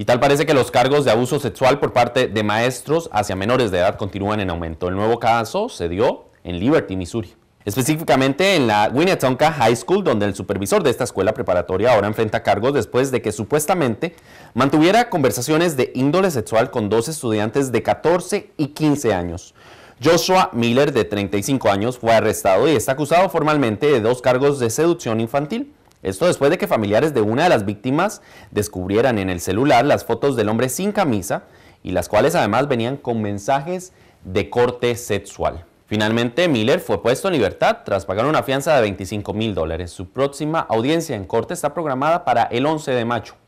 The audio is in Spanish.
Y tal parece que los cargos de abuso sexual por parte de maestros hacia menores de edad continúan en aumento. El nuevo caso se dio en Liberty, Missouri. Específicamente en la Winnetonka High School, donde el supervisor de esta escuela preparatoria ahora enfrenta cargos después de que supuestamente mantuviera conversaciones de índole sexual con dos estudiantes de 14 y 15 años. Joshua Miller, de 35 años, fue arrestado y está acusado formalmente de dos cargos de seducción infantil. Esto después de que familiares de una de las víctimas descubrieran en el celular las fotos del hombre sin camisa y las cuales además venían con mensajes de corte sexual. Finalmente, Miller fue puesto en libertad tras pagar una fianza de 25 mil dólares. Su próxima audiencia en corte está programada para el 11 de mayo.